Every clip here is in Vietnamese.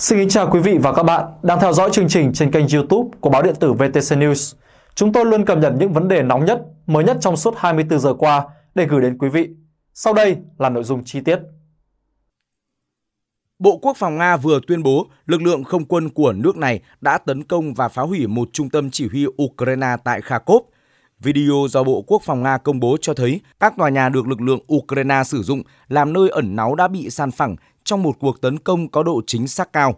Xin kính chào quý vị và các bạn đang theo dõi chương trình trên kênh YouTube của báo điện tử VTC News. Chúng tôi luôn cập nhật những vấn đề nóng nhất, mới nhất trong suốt 24 giờ qua để gửi đến quý vị. Sau đây là nội dung chi tiết. Bộ Quốc phòng Nga vừa tuyên bố lực lượng không quân của nước này đã tấn công và phá hủy một trung tâm chỉ huy Ukraine tại Kharkov. Video do Bộ Quốc phòng Nga công bố cho thấy các tòa nhà được lực lượng Ukraine sử dụng làm nơi ẩn náu đã bị san phẳng trong một cuộc tấn công có độ chính xác cao.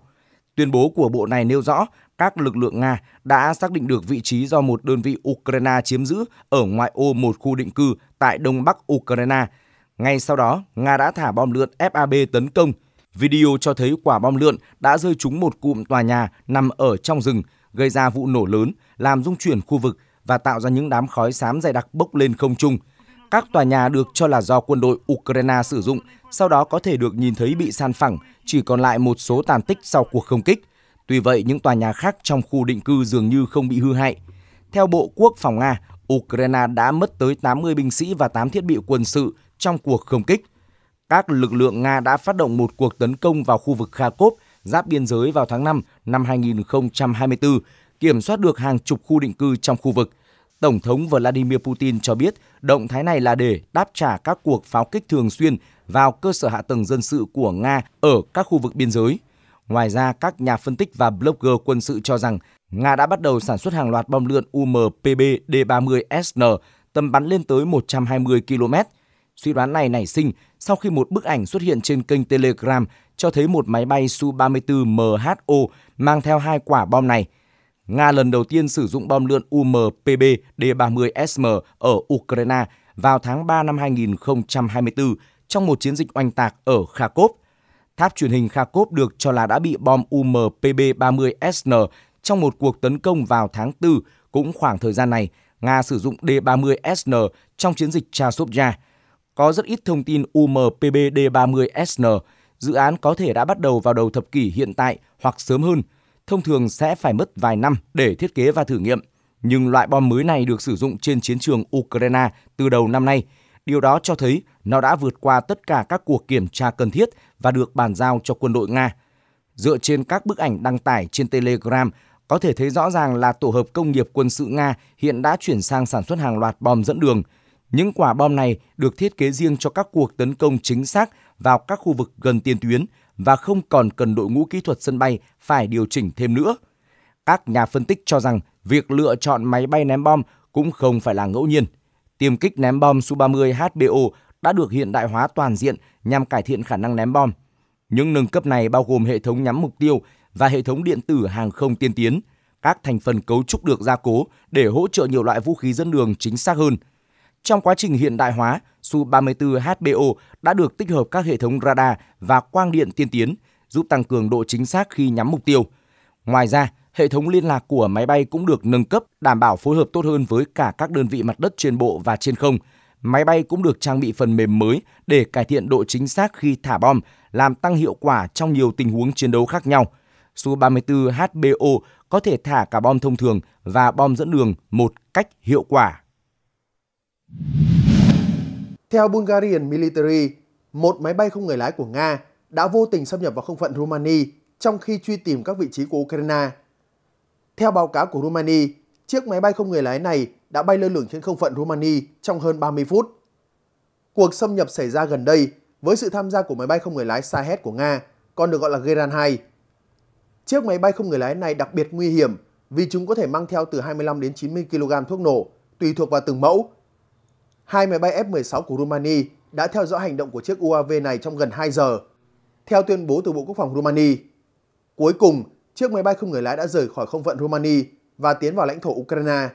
Tuyên bố của bộ này nêu rõ các lực lượng Nga đã xác định được vị trí do một đơn vị Ukraine chiếm giữ ở ngoại ô một khu định cư tại đông bắc Ukraine. Ngay sau đó, Nga đã thả bom lượn FAB tấn công. Video cho thấy quả bom lượn đã rơi trúng một cụm tòa nhà nằm ở trong rừng, gây ra vụ nổ lớn, làm rung chuyển khu vực và tạo ra những đám khói xám dày đặc bốc lên không trung – các tòa nhà được cho là do quân đội Ukraine sử dụng, sau đó có thể được nhìn thấy bị san phẳng, chỉ còn lại một số tàn tích sau cuộc không kích. Tuy vậy, những tòa nhà khác trong khu định cư dường như không bị hư hại. Theo Bộ Quốc phòng Nga, Ukraine đã mất tới 80 binh sĩ và 8 thiết bị quân sự trong cuộc không kích. Các lực lượng Nga đã phát động một cuộc tấn công vào khu vực Kharkov, giáp biên giới vào tháng 5 năm 2024, kiểm soát được hàng chục khu định cư trong khu vực – Tổng thống Vladimir Putin cho biết động thái này là để đáp trả các cuộc pháo kích thường xuyên vào cơ sở hạ tầng dân sự của Nga ở các khu vực biên giới. Ngoài ra, các nhà phân tích và blogger quân sự cho rằng Nga đã bắt đầu sản xuất hàng loạt bom lượn UMPB D-30SN tầm bắn lên tới 120 km. Suy đoán này nảy sinh sau khi một bức ảnh xuất hiện trên kênh Telegram cho thấy một máy bay Su-34 MHO mang theo hai quả bom này – Nga lần đầu tiên sử dụng bom lượn UMPB D-30SM ở Ukraine vào tháng 3 năm 2024 trong một chiến dịch oanh tạc ở Kharkov. Tháp truyền hình Kharkov được cho là đã bị bom UMPB-30SN trong một cuộc tấn công vào tháng 4, cũng khoảng thời gian này, Nga sử dụng D-30SN trong chiến dịch Chasovya. Có rất ít thông tin UMPB D-30SN, dự án có thể đã bắt đầu vào đầu thập kỷ hiện tại hoặc sớm hơn – thông thường sẽ phải mất vài năm để thiết kế và thử nghiệm. Nhưng loại bom mới này được sử dụng trên chiến trường Ukraine từ đầu năm nay. Điều đó cho thấy nó đã vượt qua tất cả các cuộc kiểm tra cần thiết và được bàn giao cho quân đội Nga. Dựa trên các bức ảnh đăng tải trên Telegram, có thể thấy rõ ràng là tổ hợp công nghiệp quân sự Nga hiện đã chuyển sang sản xuất hàng loạt bom dẫn đường. Những quả bom này được thiết kế riêng cho các cuộc tấn công chính xác vào các khu vực gần tiền tuyến – và không còn cần đội ngũ kỹ thuật sân bay phải điều chỉnh thêm nữa. Các nhà phân tích cho rằng việc lựa chọn máy bay ném bom cũng không phải là ngẫu nhiên. Tiêm kích ném bom Su-30 HBO đã được hiện đại hóa toàn diện nhằm cải thiện khả năng ném bom. Những nâng cấp này bao gồm hệ thống nhắm mục tiêu và hệ thống điện tử hàng không tiên tiến. Các thành phần cấu trúc được gia cố để hỗ trợ nhiều loại vũ khí dân đường chính xác hơn – trong quá trình hiện đại hóa, Su-34 HBO đã được tích hợp các hệ thống radar và quang điện tiên tiến, giúp tăng cường độ chính xác khi nhắm mục tiêu. Ngoài ra, hệ thống liên lạc của máy bay cũng được nâng cấp, đảm bảo phối hợp tốt hơn với cả các đơn vị mặt đất trên bộ và trên không. Máy bay cũng được trang bị phần mềm mới để cải thiện độ chính xác khi thả bom, làm tăng hiệu quả trong nhiều tình huống chiến đấu khác nhau. Su-34 HBO có thể thả cả bom thông thường và bom dẫn đường một cách hiệu quả. Theo Bulgarian Military, một máy bay không người lái của Nga đã vô tình xâm nhập vào không phận Romania trong khi truy tìm các vị trí của Ukraine. Theo báo cáo của Romania, chiếc máy bay không người lái này đã bay lơ lửng trên không phận Romania trong hơn 30 phút. Cuộc xâm nhập xảy ra gần đây với sự tham gia của máy bay không người lái Sahed của Nga, còn được gọi là Geran 2. Chiếc máy bay không người lái này đặc biệt nguy hiểm vì chúng có thể mang theo từ 25 đến 90 kg thuốc nổ, tùy thuộc vào từng mẫu Hai máy bay F-16 của Rumani đã theo dõi hành động của chiếc UAV này trong gần 2 giờ, theo tuyên bố từ Bộ Quốc phòng Rumani. Cuối cùng, chiếc máy bay không người lái đã rời khỏi không phận Rumani và tiến vào lãnh thổ Ukraine.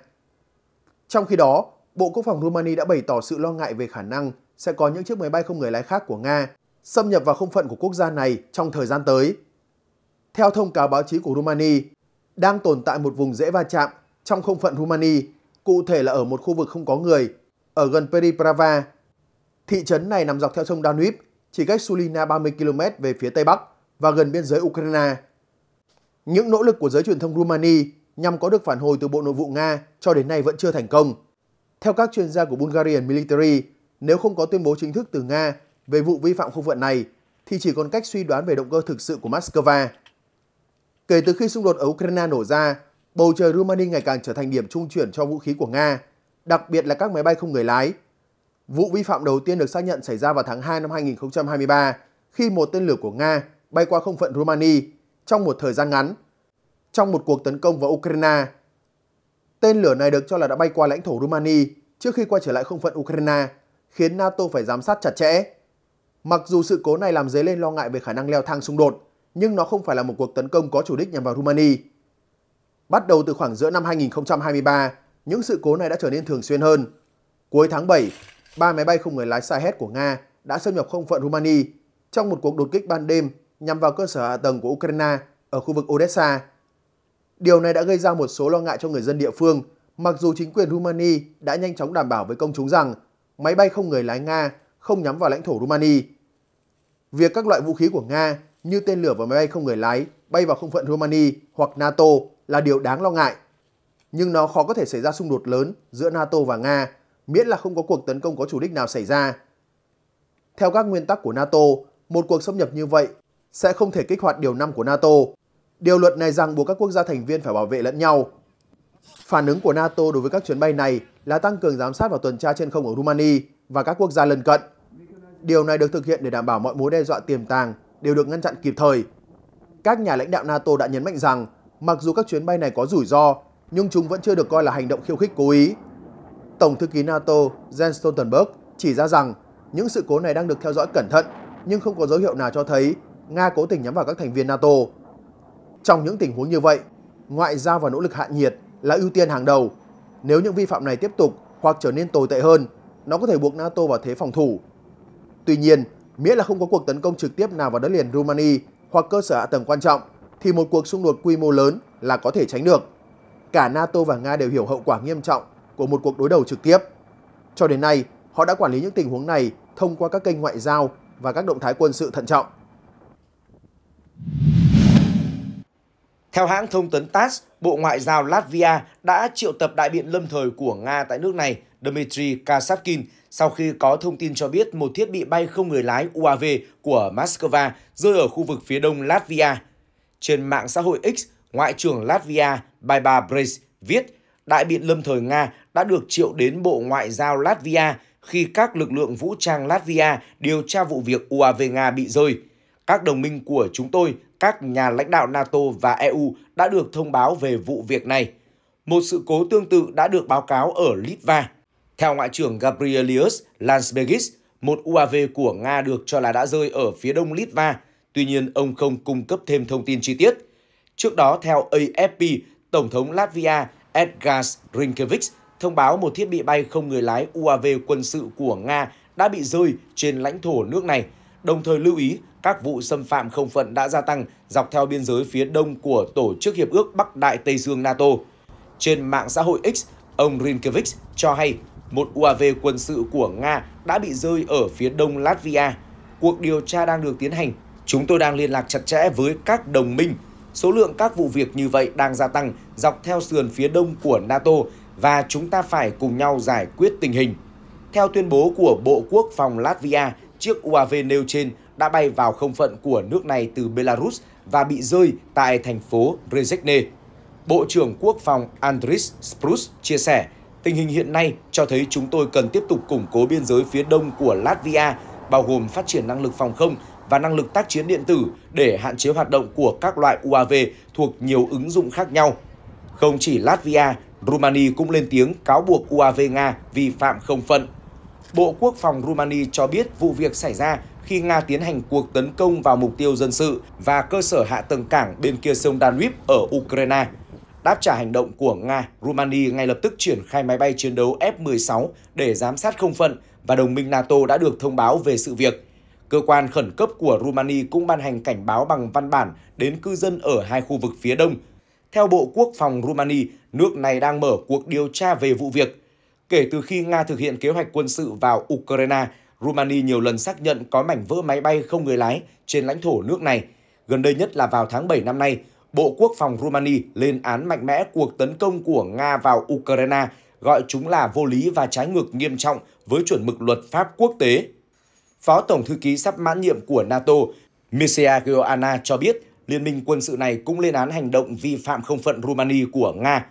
Trong khi đó, Bộ Quốc phòng Rumani đã bày tỏ sự lo ngại về khả năng sẽ có những chiếc máy bay không người lái khác của Nga xâm nhập vào không phận của quốc gia này trong thời gian tới. Theo thông cáo báo chí của Rumani, đang tồn tại một vùng dễ va chạm trong không phận Rumani, cụ thể là ở một khu vực không có người ở gần Periprava. Thị trấn này nằm dọc theo sông Danube, chỉ cách Sulina 30 km về phía Tây Bắc và gần biên giới Ukraine. Những nỗ lực của giới truyền thông Rumani nhằm có được phản hồi từ Bộ Nội vụ Nga cho đến nay vẫn chưa thành công. Theo các chuyên gia của Bulgarian Military, nếu không có tuyên bố chính thức từ Nga về vụ vi phạm không phận này, thì chỉ còn cách suy đoán về động cơ thực sự của Moscow. Kể từ khi xung đột ở Ukraine nổ ra, bầu trời Rumani ngày càng trở thành điểm trung chuyển cho vũ khí của Nga – đặc biệt là các máy bay không người lái. Vụ vi phạm đầu tiên được xác nhận xảy ra vào tháng 2 năm 2023 khi một tên lửa của Nga bay qua không phận Romania trong một thời gian ngắn trong một cuộc tấn công vào Ukraine. Tên lửa này được cho là đã bay qua lãnh thổ Romania trước khi quay trở lại không phận Ukraine, khiến NATO phải giám sát chặt chẽ. Mặc dù sự cố này làm dấy lên lo ngại về khả năng leo thang xung đột, nhưng nó không phải là một cuộc tấn công có chủ đích nhằm vào Romania. Bắt đầu từ khoảng giữa năm 2023, những sự cố này đã trở nên thường xuyên hơn. Cuối tháng 7, ba máy bay không người lái Shahed của Nga đã xâm nhập không phận Rumani trong một cuộc đột kích ban đêm nhằm vào cơ sở hạ tầng của Ukraine ở khu vực Odessa. Điều này đã gây ra một số lo ngại cho người dân địa phương, mặc dù chính quyền Rumani đã nhanh chóng đảm bảo với công chúng rằng máy bay không người lái Nga không nhắm vào lãnh thổ Rumani. Việc các loại vũ khí của Nga như tên lửa và máy bay không người lái bay vào không phận Rumani hoặc NATO là điều đáng lo ngại nhưng nó khó có thể xảy ra xung đột lớn giữa NATO và Nga, miễn là không có cuộc tấn công có chủ đích nào xảy ra. Theo các nguyên tắc của NATO, một cuộc xâm nhập như vậy sẽ không thể kích hoạt điều 5 của NATO. Điều luật này rằng buộc các quốc gia thành viên phải bảo vệ lẫn nhau. Phản ứng của NATO đối với các chuyến bay này là tăng cường giám sát và tuần tra trên không ở Rumani và các quốc gia lân cận. Điều này được thực hiện để đảm bảo mọi mối đe dọa tiềm tàng đều được ngăn chặn kịp thời. Các nhà lãnh đạo NATO đã nhấn mạnh rằng, mặc dù các chuyến bay này có rủi ro nhưng chúng vẫn chưa được coi là hành động khiêu khích cố ý. Tổng thư ký NATO Jens Stoltenberg chỉ ra rằng những sự cố này đang được theo dõi cẩn thận nhưng không có dấu hiệu nào cho thấy Nga cố tình nhắm vào các thành viên NATO. Trong những tình huống như vậy, ngoại giao và nỗ lực hạ nhiệt là ưu tiên hàng đầu. Nếu những vi phạm này tiếp tục hoặc trở nên tồi tệ hơn, nó có thể buộc NATO vào thế phòng thủ. Tuy nhiên, miễn là không có cuộc tấn công trực tiếp nào vào đất liền Rumani hoặc cơ sở hạ tầng quan trọng, thì một cuộc xung đột quy mô lớn là có thể tránh được cả NATO và Nga đều hiểu hậu quả nghiêm trọng của một cuộc đối đầu trực tiếp. Cho đến nay, họ đã quản lý những tình huống này thông qua các kênh ngoại giao và các động thái quân sự thận trọng. Theo hãng thông tấn TASS, Bộ Ngoại giao Latvia đã triệu tập đại biện lâm thời của Nga tại nước này, Dmitry Kasatkin, sau khi có thông tin cho biết một thiết bị bay không người lái UAV của Moscow rơi ở khu vực phía đông Latvia. Trên mạng xã hội X, Ngoại trưởng Latvia Baiba Brace viết, đại biện lâm thời Nga đã được triệu đến Bộ Ngoại giao Latvia khi các lực lượng vũ trang Latvia điều tra vụ việc UAV Nga bị rơi. Các đồng minh của chúng tôi, các nhà lãnh đạo NATO và EU đã được thông báo về vụ việc này. Một sự cố tương tự đã được báo cáo ở Litva. Theo Ngoại trưởng Gabrielius Landsbergis, một UAV của Nga được cho là đã rơi ở phía đông Litva. Tuy nhiên, ông không cung cấp thêm thông tin chi tiết. Trước đó, theo AFP, Tổng thống Latvia Edgars Rinkevich thông báo một thiết bị bay không người lái UAV quân sự của Nga đã bị rơi trên lãnh thổ nước này, đồng thời lưu ý các vụ xâm phạm không phận đã gia tăng dọc theo biên giới phía đông của Tổ chức Hiệp ước Bắc Đại Tây Dương NATO. Trên mạng xã hội X, ông Rinkevich cho hay một UAV quân sự của Nga đã bị rơi ở phía đông Latvia. Cuộc điều tra đang được tiến hành. Chúng tôi đang liên lạc chặt chẽ với các đồng minh số lượng các vụ việc như vậy đang gia tăng dọc theo sườn phía đông của NATO và chúng ta phải cùng nhau giải quyết tình hình. Theo tuyên bố của Bộ Quốc phòng Latvia, chiếc UAV nêu trên đã bay vào không phận của nước này từ Belarus và bị rơi tại thành phố Rezekne. Bộ trưởng Quốc phòng Andris Sprus chia sẻ, tình hình hiện nay cho thấy chúng tôi cần tiếp tục củng cố biên giới phía đông của Latvia, bao gồm phát triển năng lực phòng không và năng lực tác chiến điện tử để hạn chế hoạt động của các loại UAV thuộc nhiều ứng dụng khác nhau. Không chỉ Latvia, Romania cũng lên tiếng cáo buộc UAV Nga vi phạm không phận. Bộ Quốc phòng Romania cho biết vụ việc xảy ra khi Nga tiến hành cuộc tấn công vào mục tiêu dân sự và cơ sở hạ tầng cảng bên kia sông Danube ở Ukraine. Đáp trả hành động của Nga, Romania ngay lập tức triển khai máy bay chiến đấu F-16 để giám sát không phận và đồng minh NATO đã được thông báo về sự việc. Cơ quan khẩn cấp của Rumani cũng ban hành cảnh báo bằng văn bản đến cư dân ở hai khu vực phía đông. Theo Bộ Quốc phòng Rumani, nước này đang mở cuộc điều tra về vụ việc. Kể từ khi Nga thực hiện kế hoạch quân sự vào Ukraine, Rumani nhiều lần xác nhận có mảnh vỡ máy bay không người lái trên lãnh thổ nước này. Gần đây nhất là vào tháng 7 năm nay, Bộ Quốc phòng Rumani lên án mạnh mẽ cuộc tấn công của Nga vào Ukraine, gọi chúng là vô lý và trái ngược nghiêm trọng với chuẩn mực luật pháp quốc tế. Phó Tổng Thư ký sắp mãn nhiệm của NATO Mircea Geoana cho biết Liên minh quân sự này cũng lên án hành động vi phạm không phận Rumani của Nga.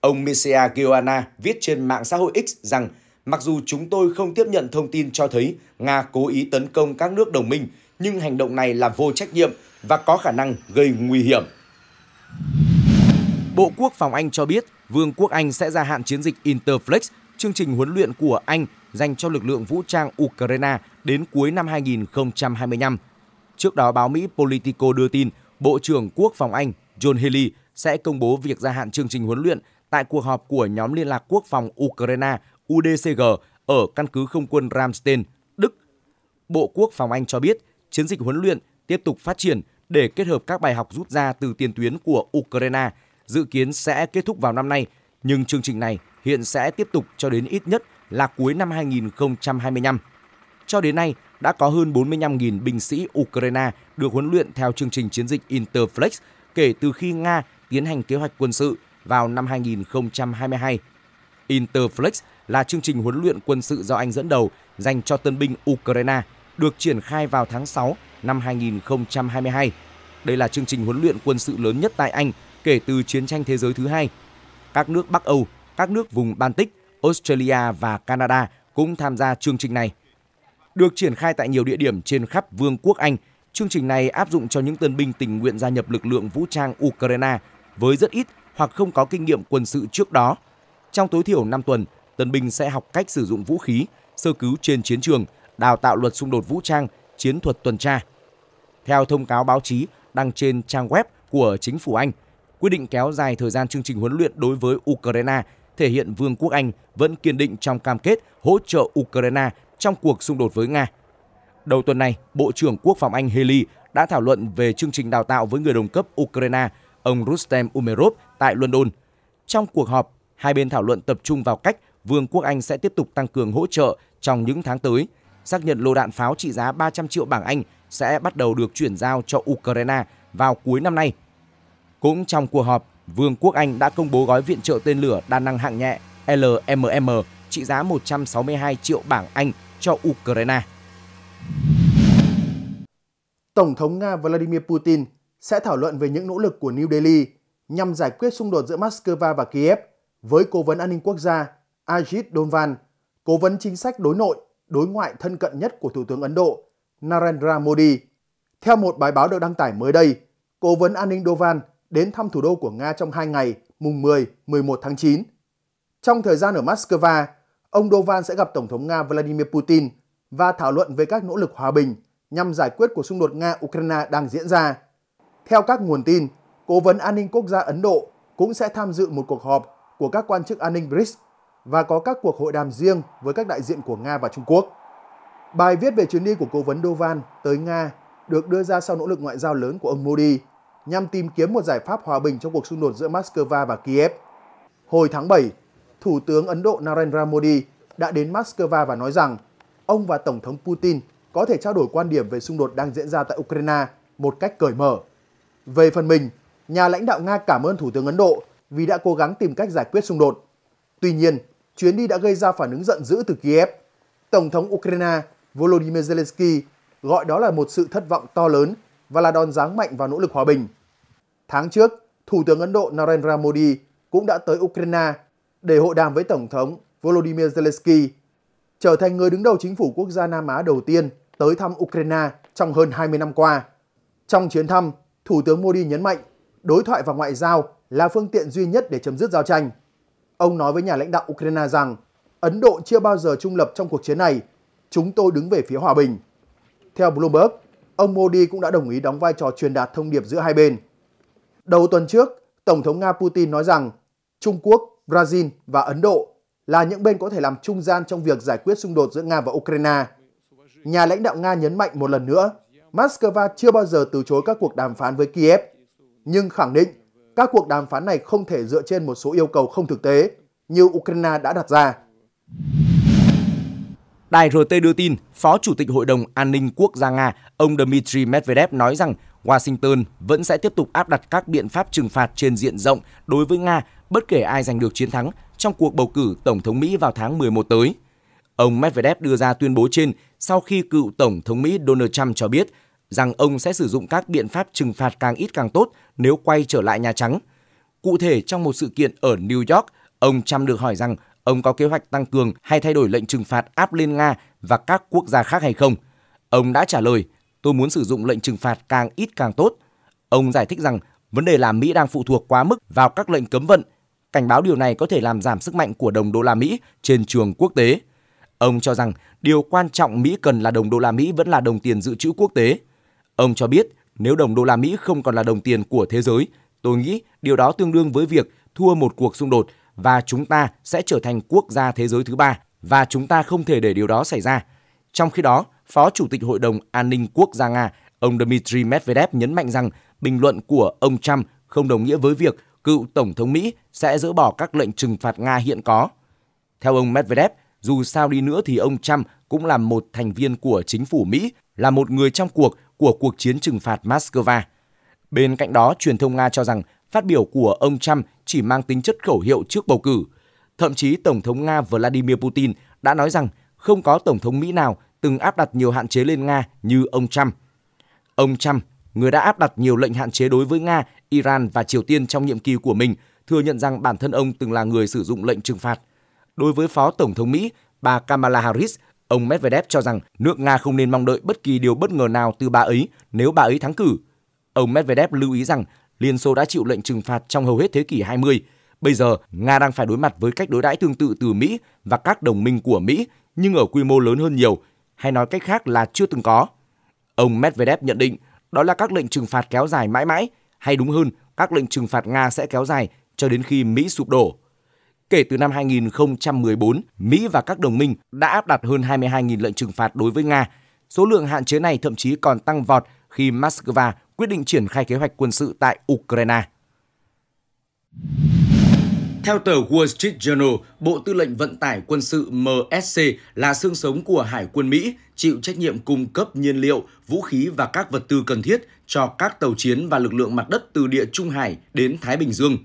Ông Mircea Geoana viết trên mạng xã hội X rằng mặc dù chúng tôi không tiếp nhận thông tin cho thấy Nga cố ý tấn công các nước đồng minh, nhưng hành động này là vô trách nhiệm và có khả năng gây nguy hiểm. Bộ Quốc phòng Anh cho biết Vương quốc Anh sẽ gia hạn chiến dịch Interflex, chương trình huấn luyện của Anh dành cho lực lượng vũ trang Ukraine đến cuối năm 2025. Trước đó, báo Mỹ Politico đưa tin Bộ trưởng Quốc phòng Anh John Healy sẽ công bố việc gia hạn chương trình huấn luyện tại cuộc họp của nhóm liên lạc quốc phòng Ukraine UDCG ở căn cứ không quân Ramstein, Đức. Bộ Quốc phòng Anh cho biết chiến dịch huấn luyện tiếp tục phát triển để kết hợp các bài học rút ra từ tiền tuyến của Ukraine, dự kiến sẽ kết thúc vào năm nay, nhưng chương trình này hiện sẽ tiếp tục cho đến ít nhất là cuối năm 2025. Cho đến nay, đã có hơn 45.000 binh sĩ Ukraine được huấn luyện theo chương trình chiến dịch Interflex kể từ khi Nga tiến hành kế hoạch quân sự vào năm 2022. Interflex là chương trình huấn luyện quân sự do Anh dẫn đầu dành cho tân binh Ukraine, được triển khai vào tháng 6 năm 2022. Đây là chương trình huấn luyện quân sự lớn nhất tại Anh kể từ chiến tranh thế giới thứ hai. Các nước Bắc Âu, các nước vùng Baltic, Australia và Canada cũng tham gia chương trình này. Được triển khai tại nhiều địa điểm trên khắp Vương quốc Anh, chương trình này áp dụng cho những tân binh tình nguyện gia nhập lực lượng vũ trang Ukraine với rất ít hoặc không có kinh nghiệm quân sự trước đó. Trong tối thiểu 5 tuần, tân binh sẽ học cách sử dụng vũ khí, sơ cứu trên chiến trường, đào tạo luật xung đột vũ trang, chiến thuật tuần tra. Theo thông cáo báo chí đăng trên trang web của chính phủ Anh, quyết định kéo dài thời gian chương trình huấn luyện đối với Ukraine thể hiện Vương quốc Anh vẫn kiên định trong cam kết hỗ trợ Ukraine trong cuộc xung đột với Nga. Đầu tuần này, Bộ trưởng Quốc phòng Anh Haley đã thảo luận về chương trình đào tạo với người đồng cấp Ukraine, ông Rustem Umerov tại London. Trong cuộc họp, hai bên thảo luận tập trung vào cách Vương quốc Anh sẽ tiếp tục tăng cường hỗ trợ trong những tháng tới, xác nhận lô đạn pháo trị giá 300 triệu bảng Anh sẽ bắt đầu được chuyển giao cho Ukraine vào cuối năm nay. Cũng trong cuộc họp, Vương quốc Anh đã công bố gói viện trợ tên lửa đa năng hạng nhẹ LMM trị giá 162 triệu bảng Anh cho Ukraine. Tổng thống Nga Vladimir Putin sẽ thảo luận về những nỗ lực của New Delhi nhằm giải quyết xung đột giữa Moscow và Kiev với Cố vấn An ninh Quốc gia Ajit Dovan, Cố vấn Chính sách Đối nội, Đối ngoại thân cận nhất của Thủ tướng Ấn Độ Narendra Modi. Theo một bài báo được đăng tải mới đây, Cố vấn An ninh Dovan đến thăm thủ đô của Nga trong 2 ngày, mùng 10, 11 tháng 9. Trong thời gian ở Moscow, ông Dovan sẽ gặp Tổng thống Nga Vladimir Putin và thảo luận về các nỗ lực hòa bình nhằm giải quyết cuộc xung đột Nga-Ukraine đang diễn ra. Theo các nguồn tin, Cố vấn An ninh Quốc gia Ấn Độ cũng sẽ tham dự một cuộc họp của các quan chức an ninh BRICS và có các cuộc hội đàm riêng với các đại diện của Nga và Trung Quốc. Bài viết về chuyến đi của cố vấn Dovan tới Nga được đưa ra sau nỗ lực ngoại giao lớn của ông Modi nhằm tìm kiếm một giải pháp hòa bình cho cuộc xung đột giữa Moscow và Kiev. Hồi tháng 7, Thủ tướng Ấn Độ Narendra Modi đã đến Moscow và nói rằng ông và Tổng thống Putin có thể trao đổi quan điểm về xung đột đang diễn ra tại Ukraine một cách cởi mở. Về phần mình, nhà lãnh đạo Nga cảm ơn Thủ tướng Ấn Độ vì đã cố gắng tìm cách giải quyết xung đột. Tuy nhiên, chuyến đi đã gây ra phản ứng giận dữ từ Kiev. Tổng thống Ukraine Volodymyr Zelensky gọi đó là một sự thất vọng to lớn và là đòn giáng mạnh vào nỗ lực hòa bình. Tháng trước, Thủ tướng Ấn Độ Narendra Modi cũng đã tới Ukraine để hội đàm với Tổng thống Volodymyr Zelensky, trở thành người đứng đầu chính phủ quốc gia Nam Á đầu tiên tới thăm Ukraine trong hơn 20 năm qua. Trong chuyến thăm, Thủ tướng Modi nhấn mạnh đối thoại và ngoại giao là phương tiện duy nhất để chấm dứt giao tranh. Ông nói với nhà lãnh đạo Ukraine rằng Ấn Độ chưa bao giờ trung lập trong cuộc chiến này, chúng tôi đứng về phía hòa bình. Theo Bloomberg, ông Modi cũng đã đồng ý đóng vai trò truyền đạt thông điệp giữa hai bên. Đầu tuần trước, Tổng thống Nga Putin nói rằng Trung Quốc Brazil và Ấn Độ là những bên có thể làm trung gian trong việc giải quyết xung đột giữa Nga và Ukraine. Nhà lãnh đạo Nga nhấn mạnh một lần nữa, Moscow chưa bao giờ từ chối các cuộc đàm phán với Kiev, nhưng khẳng định các cuộc đàm phán này không thể dựa trên một số yêu cầu không thực tế như Ukraine đã đặt ra. Đài RT đưa tin, Phó Chủ tịch Hội đồng An ninh Quốc gia Nga, ông Dmitry Medvedev nói rằng Washington vẫn sẽ tiếp tục áp đặt các biện pháp trừng phạt trên diện rộng đối với Nga bất kể ai giành được chiến thắng trong cuộc bầu cử Tổng thống Mỹ vào tháng 11 tới. Ông Medvedev đưa ra tuyên bố trên sau khi cựu Tổng thống Mỹ Donald Trump cho biết rằng ông sẽ sử dụng các biện pháp trừng phạt càng ít càng tốt nếu quay trở lại Nhà Trắng. Cụ thể, trong một sự kiện ở New York, ông Trump được hỏi rằng ông có kế hoạch tăng cường hay thay đổi lệnh trừng phạt áp lên Nga và các quốc gia khác hay không. Ông đã trả lời, tôi muốn sử dụng lệnh trừng phạt càng ít càng tốt. Ông giải thích rằng vấn đề là Mỹ đang phụ thuộc quá mức vào các lệnh cấm vận, cảnh báo điều này có thể làm giảm sức mạnh của đồng đô la Mỹ trên trường quốc tế. Ông cho rằng điều quan trọng Mỹ cần là đồng đô la Mỹ vẫn là đồng tiền dự trữ quốc tế. Ông cho biết nếu đồng đô la Mỹ không còn là đồng tiền của thế giới, tôi nghĩ điều đó tương đương với việc thua một cuộc xung đột và chúng ta sẽ trở thành quốc gia thế giới thứ ba và chúng ta không thể để điều đó xảy ra. Trong khi đó, Phó Chủ tịch Hội đồng An ninh Quốc gia Nga, ông Dmitry Medvedev nhấn mạnh rằng bình luận của ông Trump không đồng nghĩa với việc cựu Tổng thống Mỹ sẽ dỡ bỏ các lệnh trừng phạt Nga hiện có. Theo ông Medvedev, dù sao đi nữa thì ông Trump cũng là một thành viên của chính phủ Mỹ, là một người trong cuộc của cuộc chiến trừng phạt Moscow. Bên cạnh đó, truyền thông Nga cho rằng phát biểu của ông Trump chỉ mang tính chất khẩu hiệu trước bầu cử. Thậm chí Tổng thống Nga Vladimir Putin đã nói rằng không có Tổng thống Mỹ nào từng áp đặt nhiều hạn chế lên Nga như ông Trump. Ông Trump, người đã áp đặt nhiều lệnh hạn chế đối với Nga, Iran và Triều Tiên trong nhiệm kỳ của mình, thừa nhận rằng bản thân ông từng là người sử dụng lệnh trừng phạt. Đối với Phó Tổng thống Mỹ, bà Kamala Harris, ông Medvedev cho rằng nước Nga không nên mong đợi bất kỳ điều bất ngờ nào từ bà ấy nếu bà ấy thắng cử. Ông Medvedev lưu ý rằng Liên Xô đã chịu lệnh trừng phạt trong hầu hết thế kỷ 20. Bây giờ, Nga đang phải đối mặt với cách đối đãi tương tự từ Mỹ và các đồng minh của Mỹ, nhưng ở quy mô lớn hơn nhiều, hay nói cách khác là chưa từng có. Ông Medvedev nhận định đó là các lệnh trừng phạt kéo dài mãi mãi, hay đúng hơn, các lệnh trừng phạt Nga sẽ kéo dài cho đến khi Mỹ sụp đổ. Kể từ năm 2014, Mỹ và các đồng minh đã áp đặt hơn 22.000 lệnh trừng phạt đối với Nga. Số lượng hạn chế này thậm chí còn tăng vọt khi Moscow quyết định triển khai kế hoạch quân sự tại Ukraine. Theo tờ Wall Street Journal, Bộ Tư lệnh Vận tải Quân sự MSC là xương sống của Hải quân Mỹ, chịu trách nhiệm cung cấp nhiên liệu, vũ khí và các vật tư cần thiết cho các tàu chiến và lực lượng mặt đất từ địa Trung Hải đến Thái Bình Dương.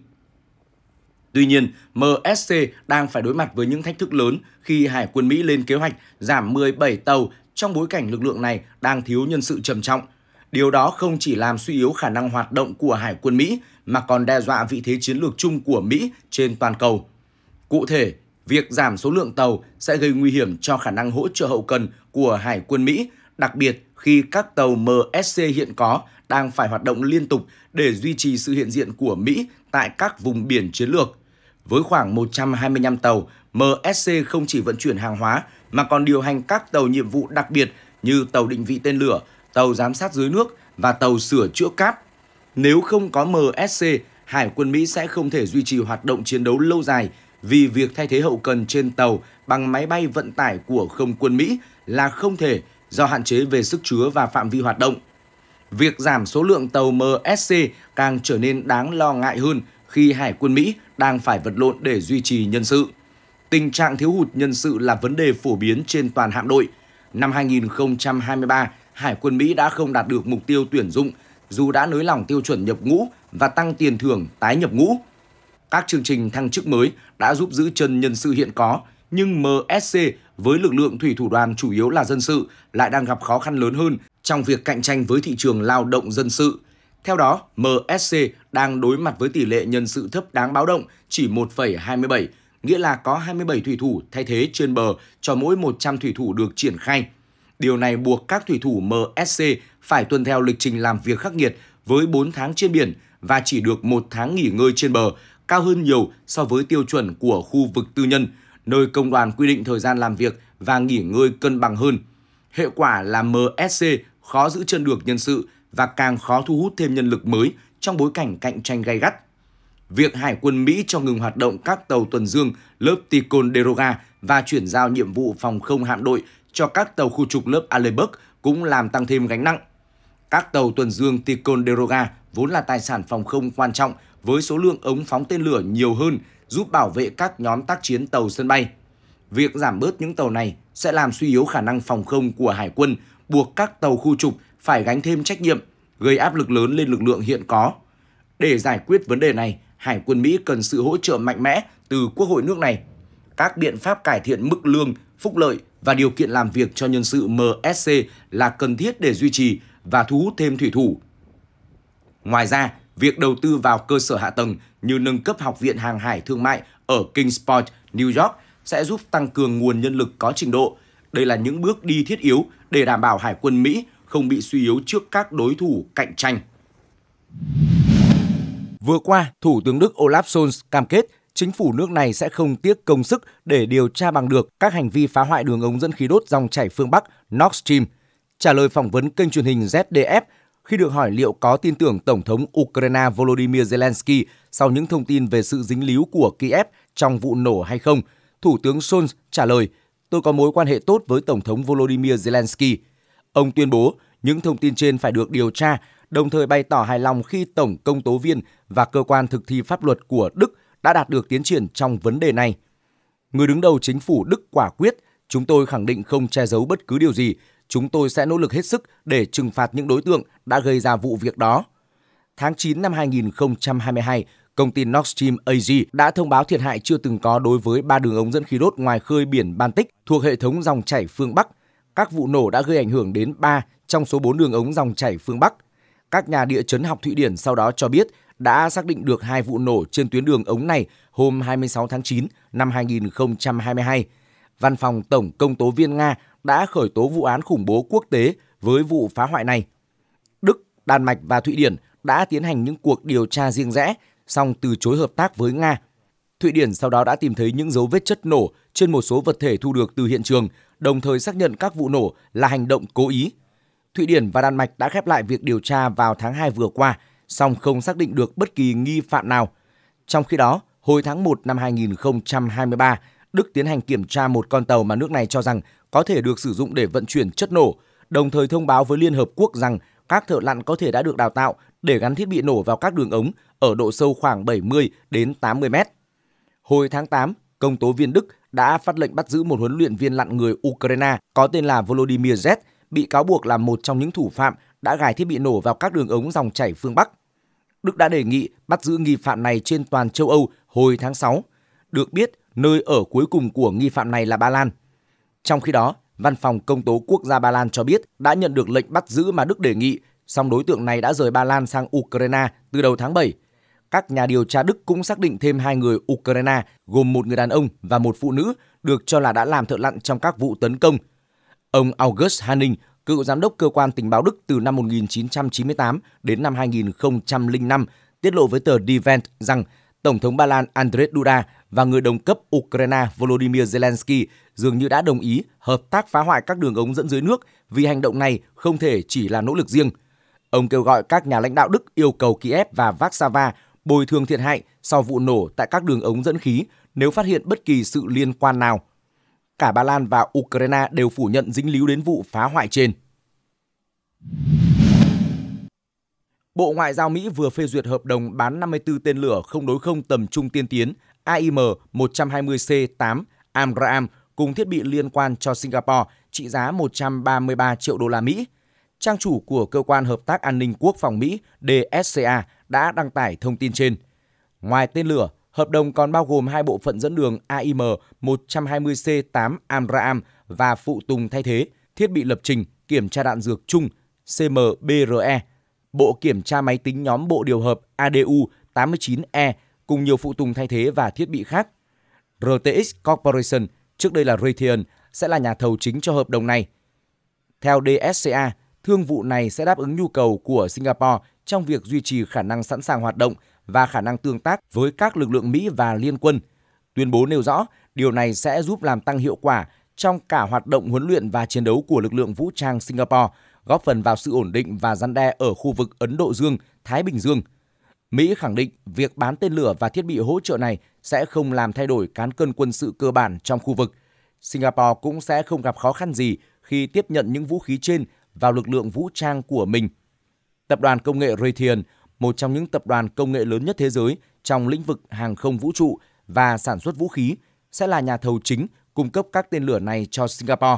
Tuy nhiên, MSC đang phải đối mặt với những thách thức lớn khi Hải quân Mỹ lên kế hoạch giảm 17 tàu trong bối cảnh lực lượng này đang thiếu nhân sự trầm trọng – Điều đó không chỉ làm suy yếu khả năng hoạt động của Hải quân Mỹ mà còn đe dọa vị thế chiến lược chung của Mỹ trên toàn cầu. Cụ thể, việc giảm số lượng tàu sẽ gây nguy hiểm cho khả năng hỗ trợ hậu cần của Hải quân Mỹ, đặc biệt khi các tàu MSC hiện có đang phải hoạt động liên tục để duy trì sự hiện diện của Mỹ tại các vùng biển chiến lược. Với khoảng 125 tàu, MSC không chỉ vận chuyển hàng hóa mà còn điều hành các tàu nhiệm vụ đặc biệt như tàu định vị tên lửa, tàu giám sát dưới nước và tàu sửa chữa cáp. Nếu không có MSC, Hải quân Mỹ sẽ không thể duy trì hoạt động chiến đấu lâu dài vì việc thay thế hậu cần trên tàu bằng máy bay vận tải của không quân Mỹ là không thể do hạn chế về sức chứa và phạm vi hoạt động. Việc giảm số lượng tàu MSC càng trở nên đáng lo ngại hơn khi Hải quân Mỹ đang phải vật lộn để duy trì nhân sự. Tình trạng thiếu hụt nhân sự là vấn đề phổ biến trên toàn hạm đội. Năm 2023, Hải quân Mỹ đã không đạt được mục tiêu tuyển dụng dù đã nới lỏng tiêu chuẩn nhập ngũ và tăng tiền thưởng tái nhập ngũ. Các chương trình thăng chức mới đã giúp giữ chân nhân sự hiện có, nhưng MSC với lực lượng thủy thủ đoàn chủ yếu là dân sự lại đang gặp khó khăn lớn hơn trong việc cạnh tranh với thị trường lao động dân sự. Theo đó, MSC đang đối mặt với tỷ lệ nhân sự thấp đáng báo động chỉ 1,27, nghĩa là có 27 thủy thủ thay thế trên bờ cho mỗi 100 thủy thủ được triển khai. Điều này buộc các thủy thủ MSC phải tuân theo lịch trình làm việc khắc nghiệt với 4 tháng trên biển và chỉ được một tháng nghỉ ngơi trên bờ, cao hơn nhiều so với tiêu chuẩn của khu vực tư nhân, nơi công đoàn quy định thời gian làm việc và nghỉ ngơi cân bằng hơn. Hệ quả là MSC khó giữ chân được nhân sự và càng khó thu hút thêm nhân lực mới trong bối cảnh cạnh tranh gay gắt. Việc Hải quân Mỹ cho ngừng hoạt động các tàu tuần dương lớp Ticonderoga và chuyển giao nhiệm vụ phòng không hạm đội cho các tàu khu trục lớp Aleburg cũng làm tăng thêm gánh nặng. Các tàu tuần dương Ticonderoga vốn là tài sản phòng không quan trọng với số lượng ống phóng tên lửa nhiều hơn giúp bảo vệ các nhóm tác chiến tàu sân bay. Việc giảm bớt những tàu này sẽ làm suy yếu khả năng phòng không của hải quân, buộc các tàu khu trục phải gánh thêm trách nhiệm, gây áp lực lớn lên lực lượng hiện có. Để giải quyết vấn đề này, Hải quân Mỹ cần sự hỗ trợ mạnh mẽ từ quốc hội nước này. Các biện pháp cải thiện mức lương, phúc lợi và điều kiện làm việc cho nhân sự MSC là cần thiết để duy trì và thu hút thêm thủy thủ. Ngoài ra, việc đầu tư vào cơ sở hạ tầng như nâng cấp Học viện Hàng hải Thương mại ở Kingsport, New York sẽ giúp tăng cường nguồn nhân lực có trình độ. Đây là những bước đi thiết yếu để đảm bảo Hải quân Mỹ không bị suy yếu trước các đối thủ cạnh tranh. Vừa qua, Thủ tướng Đức Olaf Scholz cam kết chính phủ nước này sẽ không tiếc công sức để điều tra bằng được các hành vi phá hoại đường ống dẫn khí đốt dòng chảy phương Bắc Nord Stream. Trả lời phỏng vấn kênh truyền hình ZDF, khi được hỏi liệu có tin tưởng Tổng thống Ukraine Volodymyr Zelensky sau những thông tin về sự dính líu của Kiev trong vụ nổ hay không, Thủ tướng Scholz trả lời, tôi có mối quan hệ tốt với Tổng thống Volodymyr Zelensky. Ông tuyên bố những thông tin trên phải được điều tra, đồng thời bày tỏ hài lòng khi Tổng công tố viên và cơ quan thực thi pháp luật của Đức – đã đạt được tiến triển trong vấn đề này. Người đứng đầu chính phủ Đức quả quyết, chúng tôi khẳng định không che giấu bất cứ điều gì, chúng tôi sẽ nỗ lực hết sức để trừng phạt những đối tượng đã gây ra vụ việc đó. Tháng 9 năm 2022, công ty Nord Stream AG đã thông báo thiệt hại chưa từng có đối với ba đường ống dẫn khí đốt ngoài khơi biển Baltic thuộc hệ thống dòng chảy phương Bắc. Các vụ nổ đã gây ảnh hưởng đến 3 trong số 4 đường ống dòng chảy phương Bắc. Các nhà địa chấn học Thụy Điển sau đó cho biết đã xác định được hai vụ nổ trên tuyến đường ống này hôm 26 tháng 9 năm 2022. Văn phòng Tổng công tố viên Nga đã khởi tố vụ án khủng bố quốc tế với vụ phá hoại này. Đức, Đan Mạch và Thụy Điển đã tiến hành những cuộc điều tra riêng rẽ, song từ chối hợp tác với Nga. Thụy Điển sau đó đã tìm thấy những dấu vết chất nổ trên một số vật thể thu được từ hiện trường, đồng thời xác nhận các vụ nổ là hành động cố ý. Thụy Điển và Đan Mạch đã khép lại việc điều tra vào tháng 2 vừa qua song không xác định được bất kỳ nghi phạm nào. Trong khi đó, hồi tháng 1 năm 2023, Đức tiến hành kiểm tra một con tàu mà nước này cho rằng có thể được sử dụng để vận chuyển chất nổ, đồng thời thông báo với Liên Hợp Quốc rằng các thợ lặn có thể đã được đào tạo để gắn thiết bị nổ vào các đường ống ở độ sâu khoảng 70 đến 80 mét. Hồi tháng 8, công tố viên Đức đã phát lệnh bắt giữ một huấn luyện viên lặn người Ukraine có tên là Volodymyr Z, bị cáo buộc là một trong những thủ phạm đã gài thiết bị nổ vào các đường ống dòng chảy phương Bắc. Đức đã đề nghị bắt giữ nghi phạm này trên toàn châu Âu hồi tháng 6. Được biết, nơi ở cuối cùng của nghi phạm này là Ba Lan. Trong khi đó, Văn phòng Công tố Quốc gia Ba Lan cho biết đã nhận được lệnh bắt giữ mà Đức đề nghị, song đối tượng này đã rời Ba Lan sang Ukraine từ đầu tháng 7. Các nhà điều tra Đức cũng xác định thêm hai người Ukraine, gồm một người đàn ông và một phụ nữ, được cho là đã làm thợ lặn trong các vụ tấn công. Ông August Hanning, cựu giám đốc cơ quan tình báo Đức từ năm 1998 đến năm 2005, tiết lộ với tờ Die Welt rằng Tổng thống Ba Lan Andrzej Duda và người đồng cấp Ukraine Volodymyr Zelensky dường như đã đồng ý hợp tác phá hoại các đường ống dẫn dưới nước vì hành động này không thể chỉ là nỗ lực riêng. Ông kêu gọi các nhà lãnh đạo Đức yêu cầu Kiev và Warsaw bồi thường thiệt hại sau vụ nổ tại các đường ống dẫn khí nếu phát hiện bất kỳ sự liên quan nào cả Ba Lan và Ukraine đều phủ nhận dính líu đến vụ phá hoại trên. Bộ Ngoại giao Mỹ vừa phê duyệt hợp đồng bán 54 tên lửa không đối không tầm trung tiên tiến AIM-120C-8 AMRAAM cùng thiết bị liên quan cho Singapore trị giá 133 triệu đô la Mỹ. Trang chủ của Cơ quan Hợp tác An ninh Quốc phòng Mỹ DSCA đã đăng tải thông tin trên. Ngoài tên lửa, Hợp đồng còn bao gồm hai bộ phận dẫn đường AIM 120C8 AMRAAM và phụ tùng thay thế, thiết bị lập trình, kiểm tra đạn dược chung CMBRE, bộ kiểm tra máy tính nhóm bộ điều hợp ADU 89E cùng nhiều phụ tùng thay thế và thiết bị khác. RTX Corporation, trước đây là Raytheon, sẽ là nhà thầu chính cho hợp đồng này. Theo DSCA, thương vụ này sẽ đáp ứng nhu cầu của Singapore trong việc duy trì khả năng sẵn sàng hoạt động và khả năng tương tác với các lực lượng Mỹ và liên quân. Tuyên bố nêu rõ, điều này sẽ giúp làm tăng hiệu quả trong cả hoạt động huấn luyện và chiến đấu của lực lượng vũ trang Singapore, góp phần vào sự ổn định và răn đe ở khu vực Ấn Độ Dương, Thái Bình Dương. Mỹ khẳng định việc bán tên lửa và thiết bị hỗ trợ này sẽ không làm thay đổi cán cân quân sự cơ bản trong khu vực. Singapore cũng sẽ không gặp khó khăn gì khi tiếp nhận những vũ khí trên vào lực lượng vũ trang của mình. Tập đoàn công nghệ Raytheon một trong những tập đoàn công nghệ lớn nhất thế giới trong lĩnh vực hàng không vũ trụ và sản xuất vũ khí, sẽ là nhà thầu chính cung cấp các tên lửa này cho Singapore.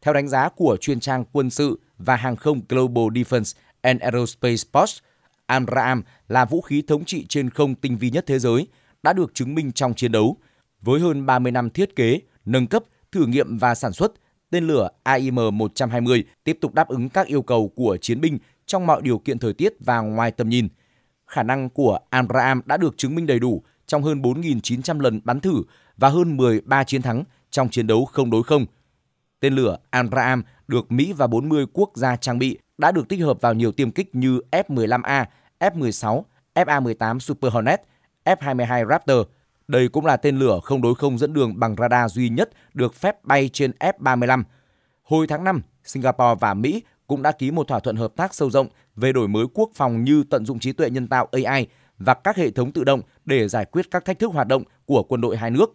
Theo đánh giá của chuyên trang quân sự và hàng không Global Defense and Aerospace Post, Amraam là vũ khí thống trị trên không tinh vi nhất thế giới, đã được chứng minh trong chiến đấu. Với hơn 30 năm thiết kế, nâng cấp, thử nghiệm và sản xuất, tên lửa AIM-120 tiếp tục đáp ứng các yêu cầu của chiến binh trong mọi điều kiện thời tiết và ngoài tầm nhìn. Khả năng của Abraham đã được chứng minh đầy đủ trong hơn 4.900 lần bắn thử và hơn 13 chiến thắng trong chiến đấu không đối không. Tên lửa Abraham được Mỹ và 40 quốc gia trang bị đã được tích hợp vào nhiều tiêm kích như F-15A, F-16, FA-18 Super Hornet, F-22 Raptor. Đây cũng là tên lửa không đối không dẫn đường bằng radar duy nhất được phép bay trên F-35. Hồi tháng 5, Singapore và Mỹ cũng đã ký một thỏa thuận hợp tác sâu rộng về đổi mới quốc phòng như tận dụng trí tuệ nhân tạo AI và các hệ thống tự động để giải quyết các thách thức hoạt động của quân đội hai nước.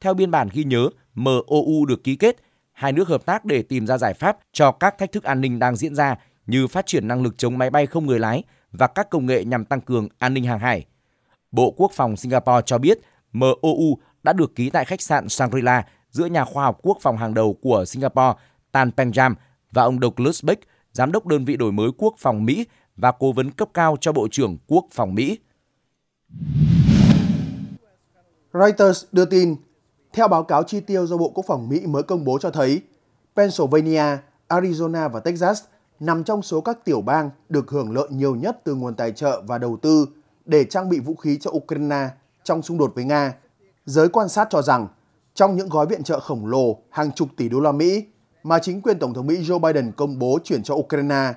Theo biên bản ghi nhớ MOU được ký kết, hai nước hợp tác để tìm ra giải pháp cho các thách thức an ninh đang diễn ra như phát triển năng lực chống máy bay không người lái và các công nghệ nhằm tăng cường an ninh hàng hải. Bộ Quốc phòng Singapore cho biết MOU đã được ký tại khách sạn Shangri-La giữa nhà khoa học quốc phòng hàng đầu của Singapore Tan Peng Penjam và ông Douglas Beck, giám đốc đơn vị đổi mới quốc phòng Mỹ và cố vấn cấp cao cho Bộ trưởng Quốc phòng Mỹ. Reuters đưa tin, theo báo cáo chi tiêu do Bộ Quốc phòng Mỹ mới công bố cho thấy, Pennsylvania, Arizona và Texas nằm trong số các tiểu bang được hưởng lợi nhiều nhất từ nguồn tài trợ và đầu tư để trang bị vũ khí cho Ukraine trong xung đột với Nga. Giới quan sát cho rằng, trong những gói viện trợ khổng lồ hàng chục tỷ đô la Mỹ mà chính quyền Tổng thống Mỹ Joe Biden công bố chuyển cho Ukraine.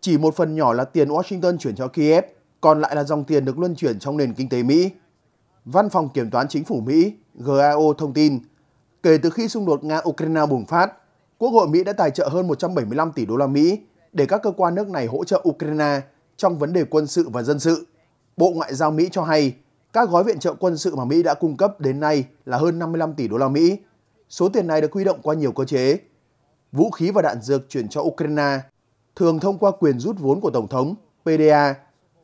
Chỉ một phần nhỏ là tiền Washington chuyển cho Kiev, còn lại là dòng tiền được luân chuyển trong nền kinh tế Mỹ. Văn phòng Kiểm toán Chính phủ Mỹ GAO thông tin, kể từ khi xung đột Nga-Ukraine bùng phát, Quốc hội Mỹ đã tài trợ hơn 175 tỷ đô la Mỹ để các cơ quan nước này hỗ trợ Ukraine trong vấn đề quân sự và dân sự. Bộ Ngoại giao Mỹ cho hay, các gói viện trợ quân sự mà Mỹ đã cung cấp đến nay là hơn 55 tỷ đô la Mỹ. Số tiền này được huy động qua nhiều cơ chế, vũ khí và đạn dược chuyển cho Ukraine thường thông qua quyền rút vốn của Tổng thống PDA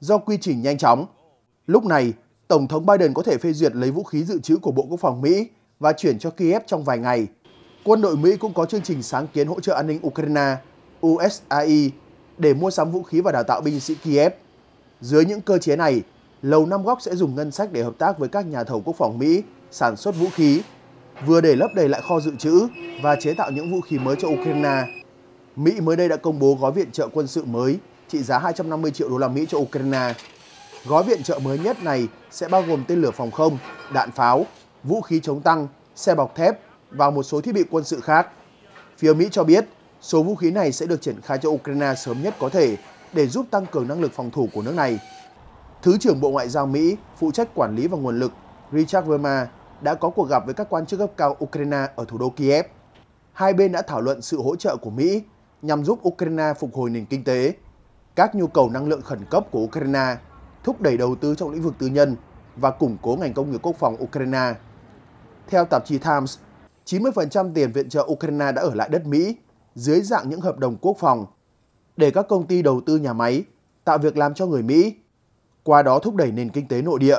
do quy trình nhanh chóng. Lúc này, Tổng thống Biden có thể phê duyệt lấy vũ khí dự trữ của Bộ Quốc phòng Mỹ và chuyển cho Kiev trong vài ngày. Quân đội Mỹ cũng có chương trình sáng kiến hỗ trợ an ninh Ukraine, USAI, e, để mua sắm vũ khí và đào tạo binh sĩ Kiev. Dưới những cơ chế này, Lầu Năm Góc sẽ dùng ngân sách để hợp tác với các nhà thầu quốc phòng Mỹ sản xuất vũ khí vừa để lấp đầy lại kho dự trữ và chế tạo những vũ khí mới cho Ukraine. Mỹ mới đây đã công bố gói viện trợ quân sự mới trị giá 250 triệu đô la Mỹ cho Ukraine. Gói viện trợ mới nhất này sẽ bao gồm tên lửa phòng không, đạn pháo, vũ khí chống tăng, xe bọc thép và một số thiết bị quân sự khác. Phía Mỹ cho biết số vũ khí này sẽ được triển khai cho Ukraine sớm nhất có thể để giúp tăng cường năng lực phòng thủ của nước này. Thứ trưởng Bộ Ngoại giao Mỹ phụ trách quản lý và nguồn lực Richard Verma đã có cuộc gặp với các quan chức cấp cao Ukraine ở thủ đô Kiev. Hai bên đã thảo luận sự hỗ trợ của Mỹ nhằm giúp Ukraine phục hồi nền kinh tế, các nhu cầu năng lượng khẩn cấp của Ukraine, thúc đẩy đầu tư trong lĩnh vực tư nhân và củng cố ngành công nghiệp quốc phòng Ukraine. Theo tạp chí Times, 90% tiền viện trợ Ukraine đã ở lại đất Mỹ dưới dạng những hợp đồng quốc phòng để các công ty đầu tư nhà máy, tạo việc làm cho người Mỹ, qua đó thúc đẩy nền kinh tế nội địa.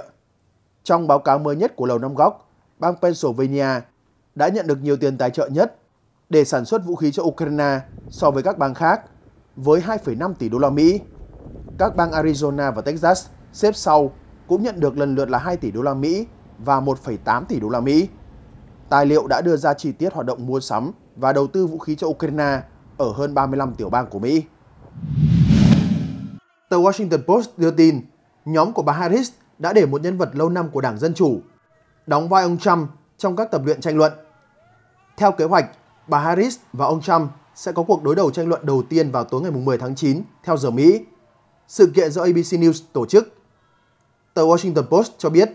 Trong báo cáo mới nhất của Lầu Năm Góc, bang Pennsylvania, đã nhận được nhiều tiền tài trợ nhất để sản xuất vũ khí cho Ukraine so với các bang khác với 2,5 tỷ đô la Mỹ. Các bang Arizona và Texas xếp sau cũng nhận được lần lượt là 2 tỷ đô la Mỹ và 1,8 tỷ đô la Mỹ. Tài liệu đã đưa ra chi tiết hoạt động mua sắm và đầu tư vũ khí cho Ukraine ở hơn 35 tiểu bang của Mỹ. Tờ Washington Post đưa tin, nhóm của bà Harris đã để một nhân vật lâu năm của Đảng Dân Chủ đóng vai ông Trump trong các tập luyện tranh luận. Theo kế hoạch, bà Harris và ông Trump sẽ có cuộc đối đầu tranh luận đầu tiên vào tối ngày 10 tháng 9 theo giờ Mỹ. Sự kiện do ABC News tổ chức. Tờ Washington Post cho biết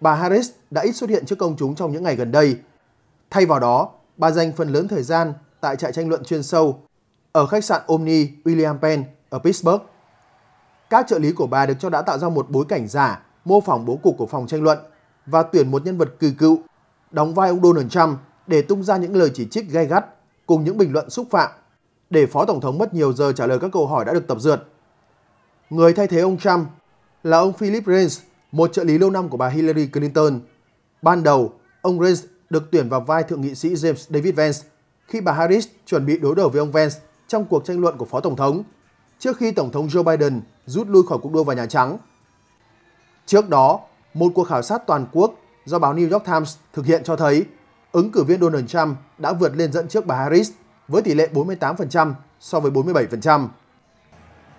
bà Harris đã ít xuất hiện trước công chúng trong những ngày gần đây. Thay vào đó, bà dành phần lớn thời gian tại trại tranh luận chuyên sâu ở khách sạn Omni William Penn ở Pittsburgh. Các trợ lý của bà được cho đã tạo ra một bối cảnh giả mô phỏng bố cục của phòng tranh luận và tuyển một nhân vật kỳ cựu đóng vai ông Donald Trump để tung ra những lời chỉ trích gay gắt cùng những bình luận xúc phạm để Phó Tổng thống mất nhiều giờ trả lời các câu hỏi đã được tập dượt. Người thay thế ông Trump là ông Philip Reyes, một trợ lý lâu năm của bà Hillary Clinton. Ban đầu, ông Reyes được tuyển vào vai thượng nghị sĩ James David Vance khi bà Harris chuẩn bị đối đầu với ông Vance trong cuộc tranh luận của Phó Tổng thống trước khi Tổng thống Joe Biden rút lui khỏi cuộc đua vào Nhà Trắng. Trước đó, một cuộc khảo sát toàn quốc do báo New York Times thực hiện cho thấy ứng cử viên Donald Trump đã vượt lên dẫn trước bà Harris với tỷ lệ 48% so với 47%.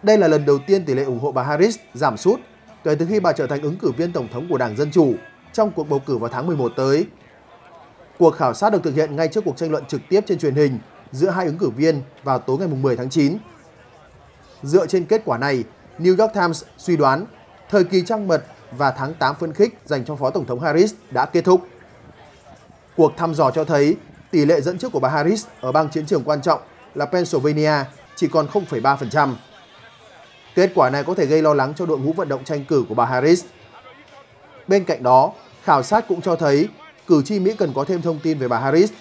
Đây là lần đầu tiên tỷ lệ ủng hộ bà Harris giảm sút kể từ khi bà trở thành ứng cử viên tổng thống của Đảng Dân Chủ trong cuộc bầu cử vào tháng 11 tới. Cuộc khảo sát được thực hiện ngay trước cuộc tranh luận trực tiếp trên truyền hình giữa hai ứng cử viên vào tối ngày 10 tháng 9. Dựa trên kết quả này, New York Times suy đoán thời kỳ trăng mật và tháng 8 phân khích dành cho Phó Tổng thống Harris đã kết thúc. Cuộc thăm dò cho thấy tỷ lệ dẫn trước của bà Harris ở bang chiến trường quan trọng là Pennsylvania chỉ còn 0,3%. Kết quả này có thể gây lo lắng cho đội ngũ vận động tranh cử của bà Harris. Bên cạnh đó, khảo sát cũng cho thấy cử tri Mỹ cần có thêm thông tin về bà Harris,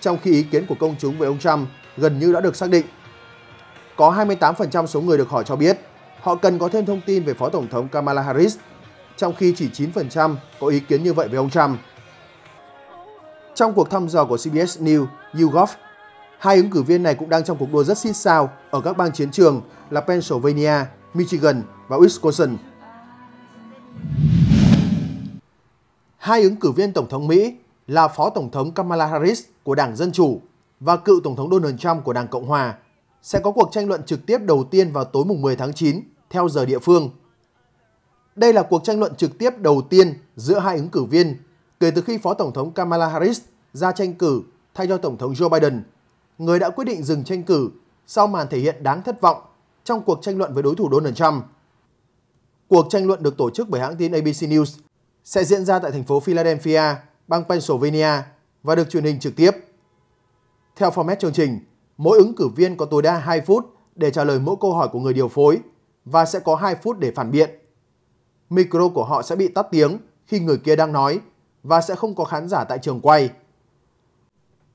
trong khi ý kiến của công chúng về ông Trump gần như đã được xác định. Có 28% số người được hỏi cho biết họ cần có thêm thông tin về Phó Tổng thống Kamala Harris trong khi chỉ 9% có ý kiến như vậy về ông Trump. Trong cuộc thăm dò của CBS News, YouGov, hai ứng cử viên này cũng đang trong cuộc đua rất xít sao ở các bang chiến trường là Pennsylvania, Michigan và Wisconsin. Hai ứng cử viên Tổng thống Mỹ là Phó Tổng thống Kamala Harris của Đảng Dân Chủ và cựu Tổng thống Donald Trump của Đảng Cộng Hòa sẽ có cuộc tranh luận trực tiếp đầu tiên vào tối mùng 10 tháng 9 theo giờ địa phương đây là cuộc tranh luận trực tiếp đầu tiên giữa hai ứng cử viên kể từ khi Phó Tổng thống Kamala Harris ra tranh cử thay cho Tổng thống Joe Biden, người đã quyết định dừng tranh cử sau màn thể hiện đáng thất vọng trong cuộc tranh luận với đối thủ Donald Trump. Cuộc tranh luận được tổ chức bởi hãng tin ABC News sẽ diễn ra tại thành phố Philadelphia, bang Pennsylvania và được truyền hình trực tiếp. Theo format chương trình, mỗi ứng cử viên có tối đa 2 phút để trả lời mỗi câu hỏi của người điều phối và sẽ có 2 phút để phản biện micro của họ sẽ bị tắt tiếng khi người kia đang nói và sẽ không có khán giả tại trường quay.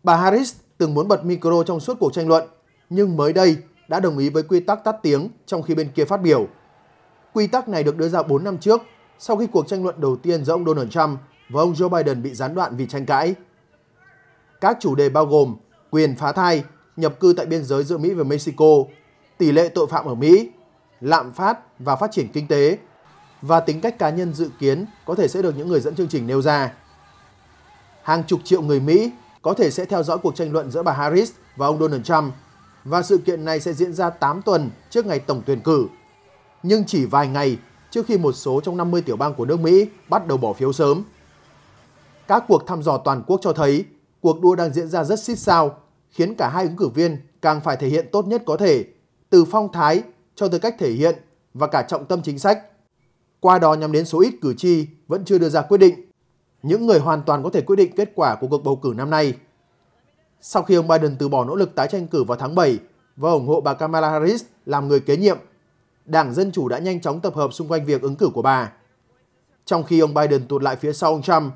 Bà Harris từng muốn bật micro trong suốt cuộc tranh luận, nhưng mới đây đã đồng ý với quy tắc tắt tiếng trong khi bên kia phát biểu. Quy tắc này được đưa ra 4 năm trước, sau khi cuộc tranh luận đầu tiên giữa ông Donald Trump và ông Joe Biden bị gián đoạn vì tranh cãi. Các chủ đề bao gồm quyền phá thai, nhập cư tại biên giới giữa Mỹ và Mexico, tỷ lệ tội phạm ở Mỹ, lạm phát và phát triển kinh tế và tính cách cá nhân dự kiến có thể sẽ được những người dẫn chương trình nêu ra. Hàng chục triệu người Mỹ có thể sẽ theo dõi cuộc tranh luận giữa bà Harris và ông Donald Trump và sự kiện này sẽ diễn ra 8 tuần trước ngày tổng tuyển cử. Nhưng chỉ vài ngày trước khi một số trong 50 tiểu bang của nước Mỹ bắt đầu bỏ phiếu sớm. Các cuộc thăm dò toàn quốc cho thấy cuộc đua đang diễn ra rất xít sao, khiến cả hai ứng cử viên càng phải thể hiện tốt nhất có thể, từ phong thái cho tới cách thể hiện và cả trọng tâm chính sách qua đó nhắm đến số ít cử tri vẫn chưa đưa ra quyết định, những người hoàn toàn có thể quyết định kết quả của cuộc bầu cử năm nay. Sau khi ông Biden từ bỏ nỗ lực tái tranh cử vào tháng 7 và ủng hộ bà Kamala Harris làm người kế nhiệm, Đảng Dân Chủ đã nhanh chóng tập hợp xung quanh việc ứng cử của bà. Trong khi ông Biden tụt lại phía sau ông Trump,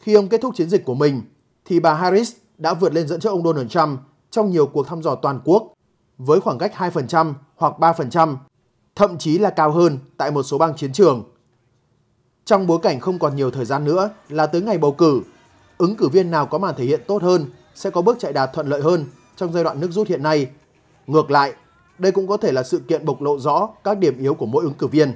khi ông kết thúc chiến dịch của mình, thì bà Harris đã vượt lên dẫn trước ông Donald Trump trong nhiều cuộc thăm dò toàn quốc với khoảng cách 2% hoặc 3% thậm chí là cao hơn tại một số bang chiến trường. Trong bối cảnh không còn nhiều thời gian nữa là tới ngày bầu cử, ứng cử viên nào có màn thể hiện tốt hơn sẽ có bước chạy đạt thuận lợi hơn trong giai đoạn nước rút hiện nay. Ngược lại, đây cũng có thể là sự kiện bộc lộ rõ các điểm yếu của mỗi ứng cử viên.